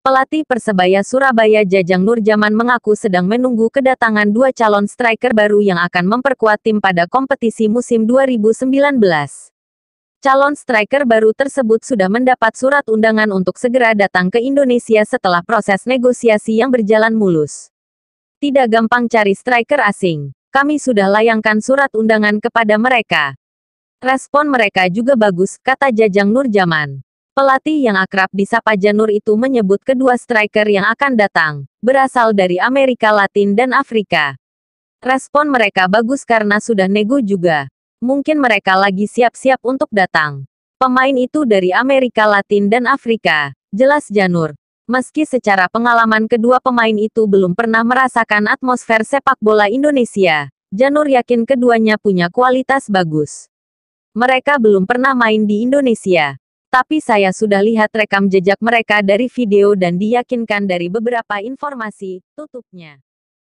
Pelatih Persebaya Surabaya Jajang Nurjaman mengaku sedang menunggu kedatangan dua calon striker baru yang akan memperkuat tim pada kompetisi musim 2019. Calon striker baru tersebut sudah mendapat surat undangan untuk segera datang ke Indonesia setelah proses negosiasi yang berjalan mulus. Tidak gampang cari striker asing. Kami sudah layangkan surat undangan kepada mereka. Respon mereka juga bagus, kata Jajang Nurjaman. Pelatih yang akrab disapa Janur itu menyebut kedua striker yang akan datang, berasal dari Amerika Latin dan Afrika. Respon mereka bagus karena sudah nego juga. Mungkin mereka lagi siap-siap untuk datang. Pemain itu dari Amerika Latin dan Afrika, jelas Janur. Meski secara pengalaman kedua pemain itu belum pernah merasakan atmosfer sepak bola Indonesia, Janur yakin keduanya punya kualitas bagus. Mereka belum pernah main di Indonesia, tapi saya sudah lihat rekam jejak mereka dari video dan diyakinkan dari beberapa informasi, tutupnya.